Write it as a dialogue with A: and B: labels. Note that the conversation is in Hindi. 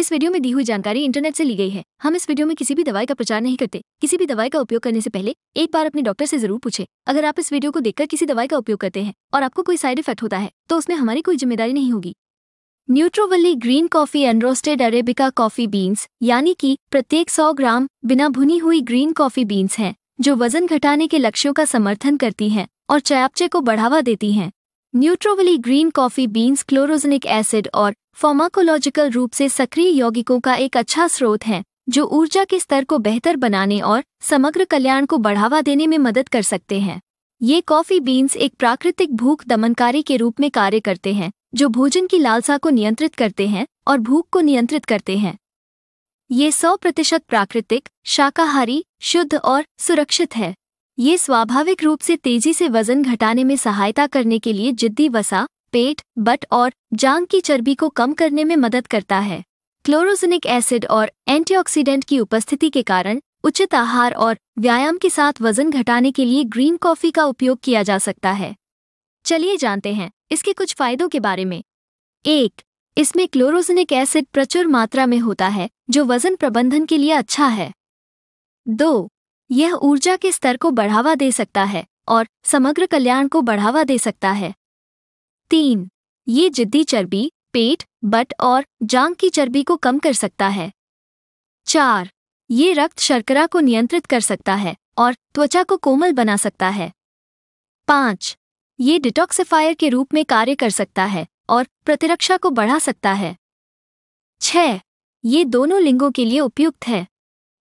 A: इस वीडियो में दी हुई जानकारी इंटरनेट से ली गई है हम इस वीडियो में किसी भी दवाई का प्रचार नहीं करते किसी भी दवाई का उपयोग करने से पहले एक बार अपने डॉक्टर से जरूर पूछे अगर आप इस वीडियो को देखकर किसी दवाई का उपयोग करते हैं और आपको कोई साइड इफेक्ट होता है तो उसमें हमारी कोई जिम्मेदारी नहीं होगी न्यूट्रोवली green coffee unroasted Arabica coffee beans यानी की प्रत्येक सौ ग्राम बिना भुनी हुई ग्रीन कॉफी बीन्स है जो वजन घटाने के लक्ष्यों का समर्थन करती है और चयापचे को बढ़ावा देती हैं न्यूट्रोवली green coffee beans chlorogenic acid और फॉर्माकोलॉजिकल रूप से सक्रिय यौगिकों का एक अच्छा स्रोत है जो ऊर्जा के स्तर को बेहतर बनाने और समग्र कल्याण को बढ़ावा देने में मदद कर सकते हैं ये कॉफी बीन्स एक प्राकृतिक भूख दमनकारी के रूप में कार्य करते हैं जो भोजन की लालसा को नियंत्रित करते हैं और भूख को नियंत्रित करते हैं ये सौ प्रतिशत प्राकृतिक शाकाहारी शुद्ध और सुरक्षित है ये स्वाभाविक रूप से तेजी से वजन घटाने में सहायता करने के लिए जिद्दी वसा पेट बट और जांग की चर्बी को कम करने में मदद करता है क्लोरोजेनिक एसिड और एंटीऑक्सीडेंट की उपस्थिति के कारण उचित आहार और व्यायाम के साथ वजन घटाने के लिए ग्रीन कॉफी का उपयोग किया जा सकता है चलिए जानते हैं इसके कुछ फायदों के बारे में एक इसमें क्लोरोजेनिक एसिड प्रचुर मात्रा में होता है जो वजन प्रबंधन के लिए अच्छा है दो यह ऊर्जा के स्तर को बढ़ावा दे सकता है और समग्र कल्याण को बढ़ावा दे सकता है तीन ये जिद्दी चर्बी पेट बट और जांग की चर्बी को कम कर सकता है चार ये रक्त शर्करा को नियंत्रित कर सकता है और त्वचा को कोमल बना सकता है पाँच ये डिटॉक्सिफायर के रूप में कार्य कर सकता है और प्रतिरक्षा को बढ़ा सकता है छह ये दोनों लिंगों के लिए उपयुक्त है